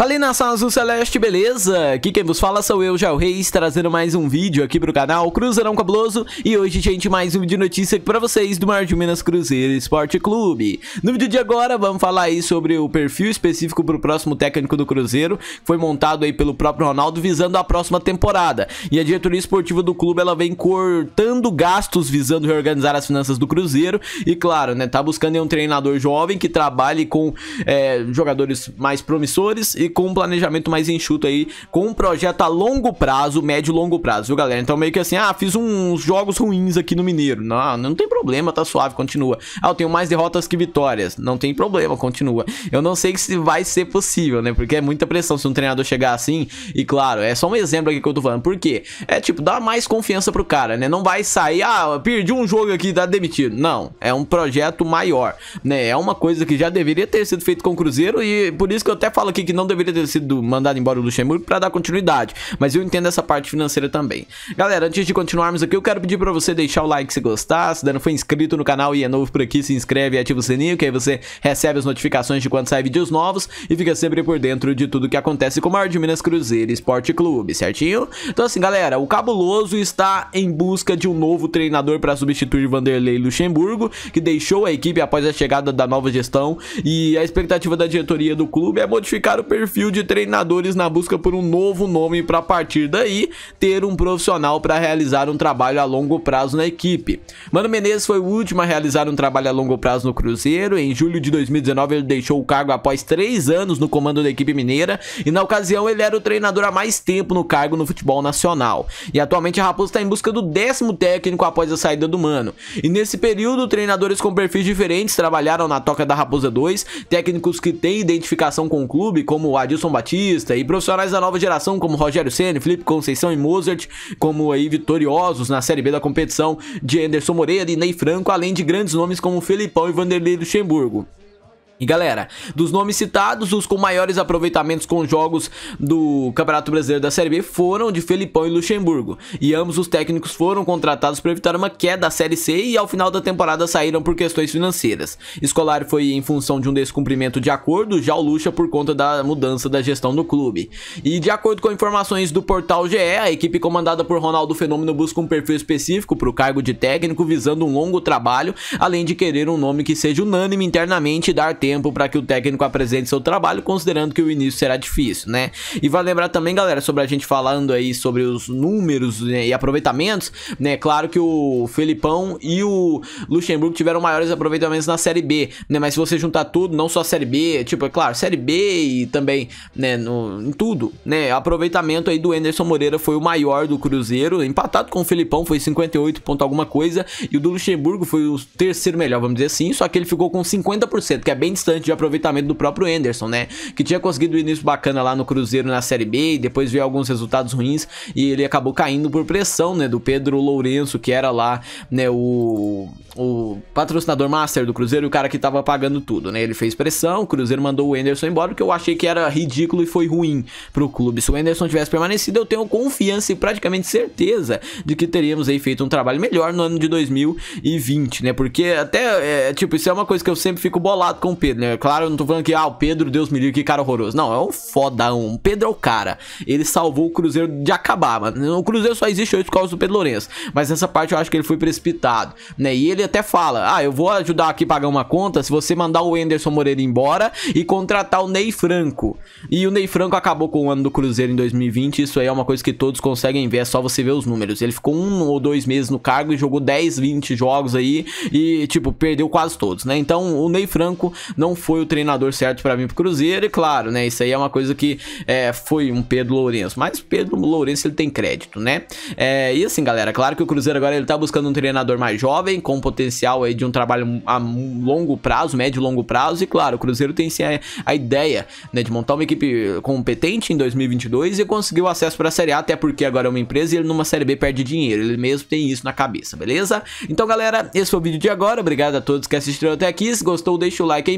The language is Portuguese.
Ali na sala azul celeste, beleza? Aqui quem vos fala sou eu, Jael Reis, trazendo mais um vídeo aqui pro canal Cruzeirão Cabuloso E hoje, gente, mais um vídeo de notícia aqui pra vocês do Mar de Minas Cruzeiro Esporte Clube No vídeo de agora, vamos falar aí sobre o perfil específico pro próximo técnico do Cruzeiro Que foi montado aí pelo próprio Ronaldo visando a próxima temporada E a diretoria esportiva do clube, ela vem cortando gastos visando reorganizar as finanças do Cruzeiro E claro, né, tá buscando um treinador jovem que trabalhe com é, jogadores mais promissores e com um planejamento mais enxuto aí, com um projeto a longo prazo, médio e longo prazo, viu, galera? Então meio que assim, ah, fiz uns jogos ruins aqui no Mineiro. Não, não tem problema, tá suave, continua. Ah, eu tenho mais derrotas que vitórias. Não tem problema, continua. Eu não sei se vai ser possível, né? Porque é muita pressão se um treinador chegar assim. E claro, é só um exemplo aqui que eu tô falando. Por quê? É tipo, dá mais confiança pro cara, né? Não vai sair, ah, perdi um jogo aqui, tá demitido. Não, é um projeto maior, né? É uma coisa que já deveria ter sido feito com o Cruzeiro e por isso que eu até falo aqui que não deveria deveria ter sido mandado embora o Luxemburgo para dar continuidade, mas eu entendo essa parte financeira também. Galera, antes de continuarmos aqui, eu quero pedir para você deixar o like se gostar, se ainda não foi inscrito no canal e é novo por aqui, se inscreve e ativa o sininho, que aí você recebe as notificações de quando sai vídeos novos e fica sempre por dentro de tudo que acontece com o maior de Minas Cruzeiro Esporte Clube, certinho? Então assim, galera, o Cabuloso está em busca de um novo treinador para substituir Vanderlei Luxemburgo, que deixou a equipe após a chegada da nova gestão e a expectativa da diretoria do clube é modificar o perfil perfil de treinadores na busca por um novo nome para a partir daí ter um profissional para realizar um trabalho a longo prazo na equipe. Mano Menezes foi o último a realizar um trabalho a longo prazo no Cruzeiro. Em julho de 2019 ele deixou o cargo após três anos no comando da equipe mineira e na ocasião ele era o treinador há mais tempo no cargo no futebol nacional. E atualmente a Raposa está em busca do décimo técnico após a saída do Mano. E nesse período treinadores com perfis diferentes trabalharam na Toca da Raposa 2, técnicos que têm identificação com o clube como Adilson Batista e profissionais da nova geração como Rogério Ceni, Felipe Conceição e Mozart, como aí vitoriosos na Série B da competição de Anderson Moreira e Ney Franco, além de grandes nomes como Felipão e Vanderlei Luxemburgo. E galera, dos nomes citados, os com maiores aproveitamentos com jogos do Campeonato Brasileiro da Série B foram de Felipão e Luxemburgo. E ambos os técnicos foram contratados para evitar uma queda da Série C e ao final da temporada saíram por questões financeiras. Escolar foi em função de um descumprimento de acordo, já o Lucha por conta da mudança da gestão do clube. E de acordo com informações do portal GE, a equipe comandada por Ronaldo Fenômeno busca um perfil específico para o cargo de técnico visando um longo trabalho, além de querer um nome que seja unânime internamente e dar tempo tempo para que o técnico apresente seu trabalho, considerando que o início será difícil, né? E vai vale lembrar também, galera, sobre a gente falando aí sobre os números né, e aproveitamentos, né? Claro que o Felipão e o Luxemburgo tiveram maiores aproveitamentos na Série B, né? Mas se você juntar tudo, não só a Série B, tipo, é claro, Série B e também, né, no, em tudo, né? Aproveitamento aí do Anderson Moreira foi o maior do Cruzeiro, empatado com o Felipão, foi 58 ponto alguma coisa, e o do Luxemburgo foi o terceiro melhor, vamos dizer assim, só que ele ficou com 50%, que é bem constante de aproveitamento do próprio Anderson, né? Que tinha conseguido um início bacana lá no Cruzeiro na Série B e depois veio alguns resultados ruins e ele acabou caindo por pressão, né? Do Pedro Lourenço, que era lá, né? O, o patrocinador master do Cruzeiro, o cara que tava pagando tudo, né? Ele fez pressão, o Cruzeiro mandou o Anderson embora, que eu achei que era ridículo e foi ruim pro clube. Se o Anderson tivesse permanecido, eu tenho confiança e praticamente certeza de que teríamos aí feito um trabalho melhor no ano de 2020, né? Porque até, é, tipo, isso é uma coisa que eu sempre fico bolado com o Pedro. Pedro, né? Claro, eu não tô falando que, ah, o Pedro, Deus me livre, que cara horroroso. Não, é um fodão. O Pedro é o cara. Ele salvou o Cruzeiro de acabar, mano. O Cruzeiro só existe hoje por causa do Pedro Lourenço. Mas nessa parte eu acho que ele foi precipitado, né? E ele até fala, ah, eu vou ajudar aqui a pagar uma conta se você mandar o Anderson Moreira embora e contratar o Ney Franco. E o Ney Franco acabou com o ano do Cruzeiro em 2020. Isso aí é uma coisa que todos conseguem ver, é só você ver os números. Ele ficou um ou dois meses no cargo e jogou 10, 20 jogos aí e, tipo, perdeu quase todos, né? Então o Ney Franco não foi o treinador certo para vir pro Cruzeiro. E claro, né? Isso aí é uma coisa que é, foi um Pedro Lourenço. Mas Pedro Lourenço ele tem crédito, né? É, e assim, galera, claro que o Cruzeiro agora ele tá buscando um treinador mais jovem, com potencial aí de um trabalho a longo prazo, médio e longo prazo. E claro, o Cruzeiro tem sim a, a ideia né, de montar uma equipe competente em 2022 e conseguir o acesso para a Série A, até porque agora é uma empresa e ele numa Série B perde dinheiro. Ele mesmo tem isso na cabeça, beleza? Então, galera, esse foi o vídeo de agora. Obrigado a todos que assistiram até aqui. Se gostou, deixa o like aí